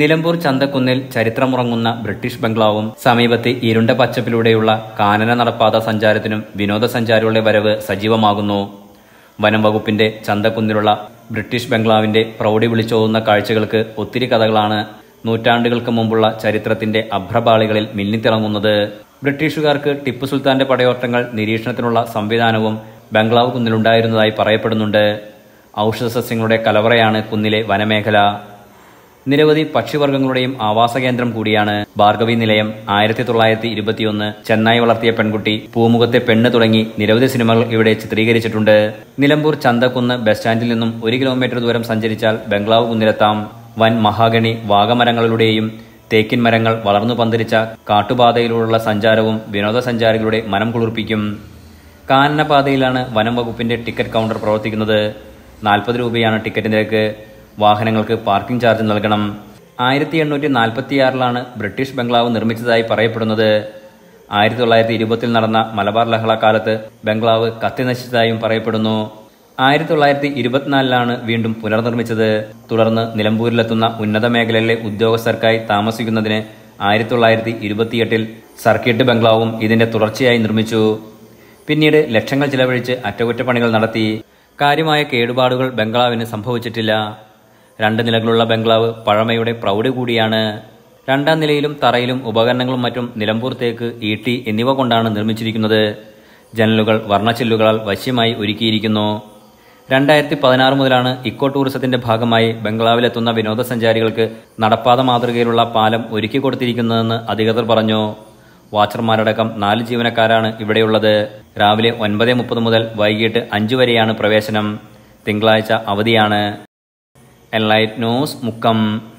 Nilambur ചന്തക്കുന്നിൽ ചരിത്രമുറങ്ങുന്ന British ബംഗ്ലാവും സമീപത്തെ ഇരുണ്ട പച്ചപ്പിലൂടെയുള്ള കാനന നടപ്പാത സഞ്ചാരത്തിനും വിനോദസഞ്ചാരികളുടെ വരവ് സജീവമാകുന്നു വനം വകുപ്പിന്റെ ചന്തക്കുന്നിലുള്ള ബ്രിട്ടീഷ് ബംഗ്ലാവിന്റെ പ്രൌഢി വിളിച്ചോതുന്ന കാഴ്ചകൾക്ക് ഒത്തിരി കഥകളാണ് നൂറ്റാണ്ടുകൾക്ക് മുമ്പുള്ള ചരിത്രത്തിന്റെ അഭ്രപാളികളിൽ മിന്നിത്തിളങ്ങുന്നത് ബ്രിട്ടീഷുകാർക്ക് ടിപ്പു സുൽത്താന്റെ പടയോട്ടങ്ങൾ നിരീക്ഷണത്തിനുള്ള സംവിധാനവും ബംഗ്ലാവ് കുന്നിലുണ്ടായിരുന്നതായി പറയപ്പെടുന്നുണ്ട് ഔഷധസസ്യങ്ങളുടെ കലവറയാണ് കുന്നിലെ വനമേഖല നിരവധി പക്ഷിവർഗ്ഗങ്ങളുടെയും ആവാസ കേന്ദ്രം കൂടിയാണ് ഭാർഗവി നിലയം ആയിരത്തി തൊള്ളായിരത്തി ഇരുപത്തിയൊന്ന് ചെന്നൈ വളർത്തിയ പെൺകുട്ടി പൂമുഖത്തെ പെണ്ണ് തുടങ്ങി നിരവധി സിനിമകൾ ഇവിടെ ചിത്രീകരിച്ചിട്ടുണ്ട് നിലമ്പൂർ ചന്തക്കുന്ന് ബസ് സ്റ്റാൻഡിൽ നിന്നും ഒരു കിലോമീറ്റർ ദൂരം സഞ്ചരിച്ചാൽ ബംഗ്ലാവ് കുന്നിലെത്താം വൻ മഹാഗണി വാഗമരങ്ങളുടെയും തേക്കിൻ മരങ്ങൾ വളർന്നു പന്തിരിച്ച കാട്ടുപാതയിലൂടെയുള്ള സഞ്ചാരവും വിനോദസഞ്ചാരികളുടെ മനം കുളിർപ്പിക്കും കാനനപാതയിലാണ് വനം വകുപ്പിന്റെ ടിക്കറ്റ് കൗണ്ടർ പ്രവർത്തിക്കുന്നത് നാൽപ്പത് രൂപയാണ് ടിക്കറ്റ് നിരക്ക് വാഹനങ്ങൾക്ക് പാർക്കിംഗ് ചാർജ് നൽകണം ആയിരത്തി എണ്ണൂറ്റി നാൽപ്പത്തിയാറിലാണ് ബ്രിട്ടീഷ് ബംഗ്ലാവ് നിർമ്മിച്ചതായി പറയപ്പെടുന്നത് ആയിരത്തി തൊള്ളായിരത്തി ഇരുപത്തിൽ നടന്ന മലബാർ ലഹള കാലത്ത് ബംഗ്ലാവ് കത്തിനശിച്ചതായും പറയപ്പെടുന്നു ആയിരത്തി തൊള്ളായിരത്തി ഇരുപത്തിനാലിലാണ് വീണ്ടും പുനർനിർമ്മിച്ചത് തുടർന്ന് നിലമ്പൂരിലെത്തുന്ന ഉന്നത മേഖലയിലെ ഉദ്യോഗസ്ഥർക്കായി താമസിക്കുന്നതിന് ആയിരത്തി തൊള്ളായിരത്തി ഇരുപത്തിയെട്ടിൽ സർക്കിട്ട് ബംഗ്ലാവും ഇതിന്റെ തുടർച്ചയായി നിർമ്മിച്ചു പിന്നീട് ലക്ഷങ്ങൾ ചിലവഴിച്ച് അറ്റകുറ്റപ്പണികൾ നടത്തി കാര്യമായ കേടുപാടുകൾ ബംഗ്ലാവിന് സംഭവിച്ചിട്ടില്ല രണ്ട് നിലകളുള്ള ബംഗ്ലാവ് പഴമയുടെ പ്രൗഢി കൂടിയാണ് രണ്ടാം നിലയിലും തറയിലും ഉപകരണങ്ങളും മറ്റും നിലമ്പൂർത്തേക്ക് ഈട്ടി എന്നിവ കൊണ്ടാണ് നിർമ്മിച്ചിരിക്കുന്നത് ജനലുകൾ വർണ്ണച്ചില്ലുകളാൽ വശ്യമായി ഒരുക്കിയിരിക്കുന്നു രണ്ടായിരത്തി പതിനാറ് മുതലാണ് ഇക്കോ ടൂറിസത്തിന്റെ ഭാഗമായി ബംഗ്ലാവിലെത്തുന്ന വിനോദസഞ്ചാരികൾക്ക് നടപ്പാത മാതൃകയിലുള്ള പാലം ഒരുക്കി കൊടുത്തിരിക്കുന്നതെന്ന് അധികൃതർ പറഞ്ഞു വാച്ചർമാരടക്കം നാല് ജീവനക്കാരാണ് ഇവിടെയുള്ളത് രാവിലെ ഒൻപത് മുപ്പത് മുതൽ വൈകിട്ട് അഞ്ചു വരെയാണ് പ്രവേശനം തിങ്കളാഴ്ച അവധിയാണ് enlightened knows mukam